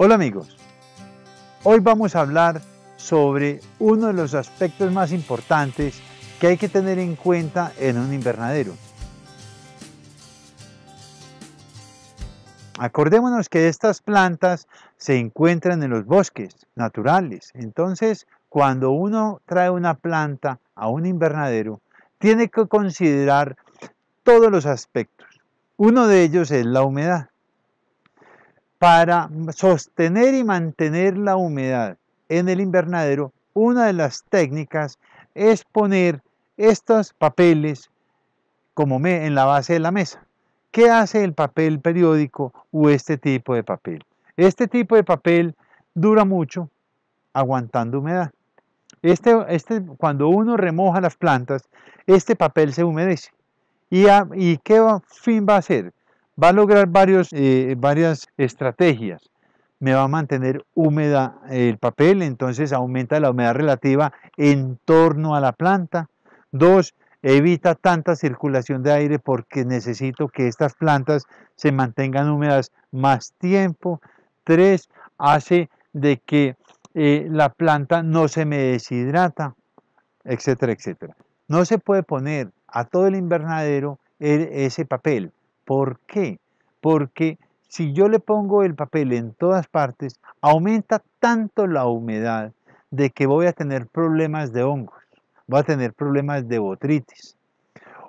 Hola amigos, hoy vamos a hablar sobre uno de los aspectos más importantes que hay que tener en cuenta en un invernadero. Acordémonos que estas plantas se encuentran en los bosques naturales, entonces cuando uno trae una planta a un invernadero, tiene que considerar todos los aspectos. Uno de ellos es la humedad para sostener y mantener la humedad en el invernadero, una de las técnicas es poner estos papeles como me, en la base de la mesa. ¿Qué hace el papel periódico o este tipo de papel? Este tipo de papel dura mucho aguantando humedad. Este, este, cuando uno remoja las plantas, este papel se humedece. ¿Y, ¿Y qué fin va a hacer? va a lograr eh, varias estrategias. Me va a mantener húmeda el papel, entonces aumenta la humedad relativa en torno a la planta. Dos, evita tanta circulación de aire porque necesito que estas plantas se mantengan húmedas más tiempo. Tres, hace de que eh, la planta no se me deshidrata, etcétera, etcétera. No se puede poner a todo el invernadero ese papel ¿Por qué? Porque si yo le pongo el papel en todas partes, aumenta tanto la humedad de que voy a tener problemas de hongos, voy a tener problemas de botritis.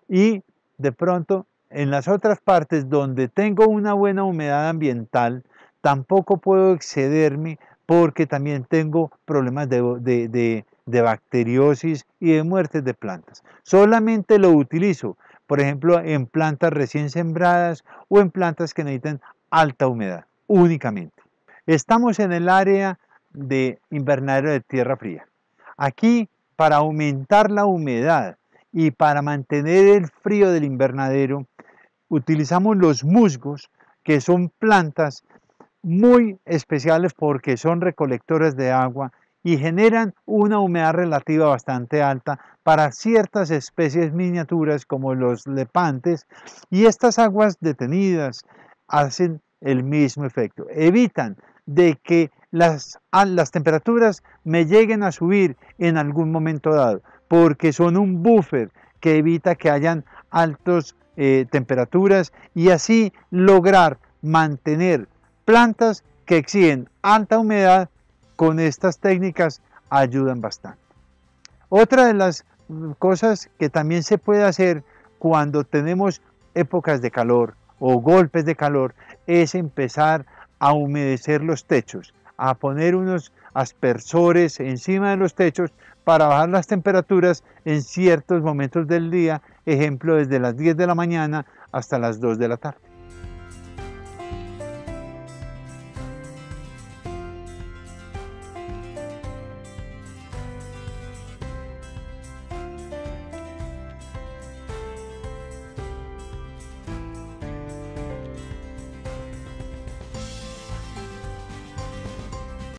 Y de pronto, en las otras partes donde tengo una buena humedad ambiental, tampoco puedo excederme porque también tengo problemas de, de bacteriosis y de muertes de plantas. Solamente lo utilizo por ejemplo, en plantas recién sembradas o en plantas que necesitan alta humedad únicamente. Estamos en el área de invernadero de tierra fría. Aquí, para aumentar la humedad y para mantener el frío del invernadero, utilizamos los musgos, que son plantas muy especiales porque son recolectores de agua y generan una humedad relativa bastante alta para ciertas especies miniaturas como los lepantes y estas aguas detenidas hacen el mismo efecto. Evitan de que las, ah, las temperaturas me lleguen a subir en algún momento dado porque son un buffer que evita que hayan altas eh, temperaturas y así lograr mantener plantas que exigen alta humedad con estas técnicas ayudan bastante. Otra de las mm, cosas que también se puede hacer cuando tenemos épocas de calor o golpes de calor es empezar a humedecer los techos, a poner unos aspersores encima de los techos para bajar las temperaturas en ciertos momentos del día, ejemplo desde las 10 de la mañana hasta las 2 de la tarde.